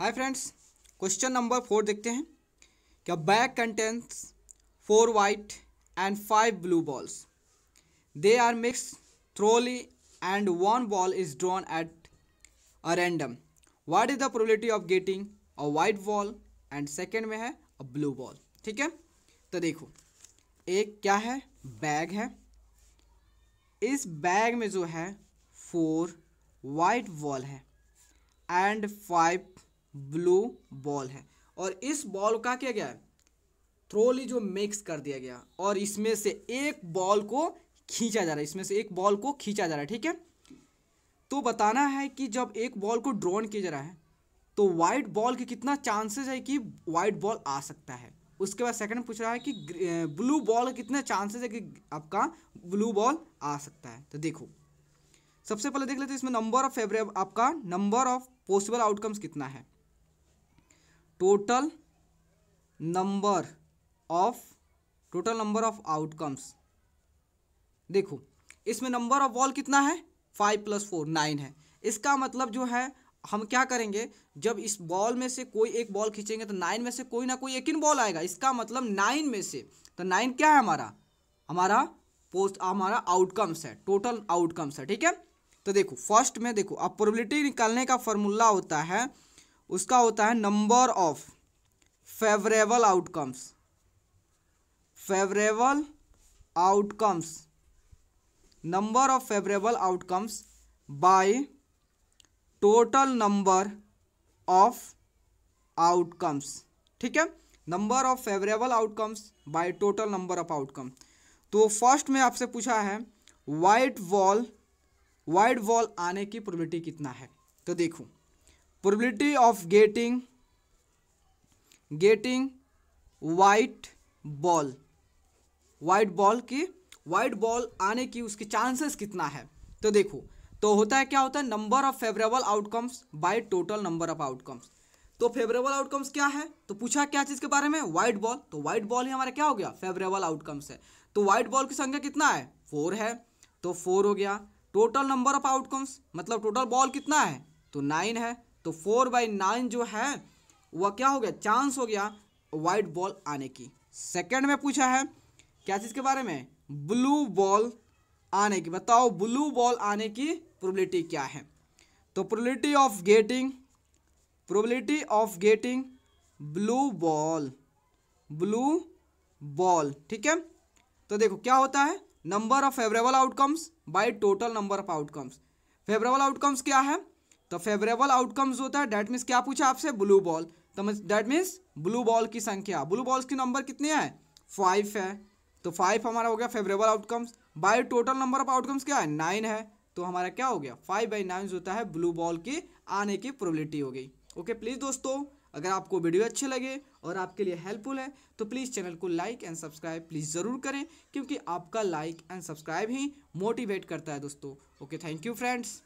हाय friends question number four देखते हैं क्या bag contents four white and five blue balls they are mixed thoroughly and one ball is drawn at a random what is the probability of getting a white ball and second में है अ blue ball ठीक है तो देखो एक क्या है bag है इस बैग में जो है फोर वाइट बॉल है एंड फाइव ब्लू बॉल है और इस बॉल का क्या गया है थ्रोली जो मिक्स कर दिया गया और इसमें से एक बॉल को खींचा जा रहा है इसमें से एक बॉल को खींचा जा रहा है ठीक है तो बताना है कि जब एक बॉल को ड्रॉन किया जा रहा है तो वाइट बॉल के कितना चांसेस है कि वाइट बॉल आ सकता है उसके बाद सेकंड पूछ रहा है कि ब्लू बॉल के कितने चांसेस है कि आपका ब्लू बॉल आ सकता है तो देखो सबसे पहले देख लेते हैं इसमें नंबर ऑफ फेवरेबल आपका नंबर ऑफ पॉसिबल आउटकम्स कितना है total number of total number of outcomes देखो इसमें नंबर ऑफ बॉल कितना है फाइव प्लस फोर नाइन है इसका मतलब जो है हम क्या करेंगे जब इस बॉल में से कोई एक बॉल खींचेंगे तो नाइन में से कोई ना कोई एक ही बॉल आएगा इसका मतलब नाइन में से तो नाइन क्या है हमारा हमारा पोस्ट हमारा आउटकम्स है टोटल आउटकम्स है ठीक है तो देखो फर्स्ट में देखो अब प्रोबेबिलिटी निकालने का फॉर्मूला होता है उसका होता है number of favourable outcomes favourable outcomes number of favourable outcomes by total number of outcomes ठीक है number of favourable outcomes by total number of outcome तो फर्स्ट में आपसे पूछा है वाइट वॉल वाइट वॉल आने की प्रोबेबिलिटी कितना है तो देखूं probability of getting getting white ball white ball की white ball आने की उसके chances कितना है तो देखो तो होता है क्या होता है number of favourable outcomes by total number of outcomes तो फेवरेबल आउटकम्स क्या है तो पूछा क्या चीज़ के बारे में व्हाइट बॉल तो व्हाइट बॉल ही हमारा क्या हो गया फेवरेबल आउटकम्स है तो व्हाइट बॉल की संख्या कितना है फोर है तो फोर हो गया टोटल नंबर ऑफ आउटकम्स मतलब टोटल बॉल कितना है तो नाइन है तो फोर बाई नाइन जो है वह क्या हो गया चांस हो गया वाइट बॉल आने की सेकंड में पूछा है क्या चीज़ के बारे में ब्लू बॉल आने की बताओ ब्लू बॉल आने की प्रोबेबिलिटी क्या है तो probability of getting probability of getting blue ball blue ball ठीक है तो देखो क्या होता है number of favourable outcomes by total number of outcomes favourable outcomes क्या है तो फेवरेबल आउटकम्स होता है डैट मीन्स क्या पूछा आपसे ब्लू बॉल तो डैट मीन्स ब्लू बॉल की संख्या ब्लू बॉल्स की नंबर कितने हैं फाइव है तो फाइव हमारा हो गया favourable outcomes by total number of outcomes क्या है नाइन है तो हमारा क्या हो गया फाइव बाई नाइन होता है ब्लू बॉल के आने की प्रोबेबिलिटी हो गई ओके प्लीज़ दोस्तों अगर आपको वीडियो अच्छे लगे और आपके लिए हेल्पफुल है तो प्लीज़ चैनल को लाइक एंड सब्सक्राइब प्लीज़ ज़रूर करें क्योंकि आपका लाइक एंड सब्सक्राइब ही मोटिवेट करता है दोस्तों ओके थैंक यू फ्रेंड्स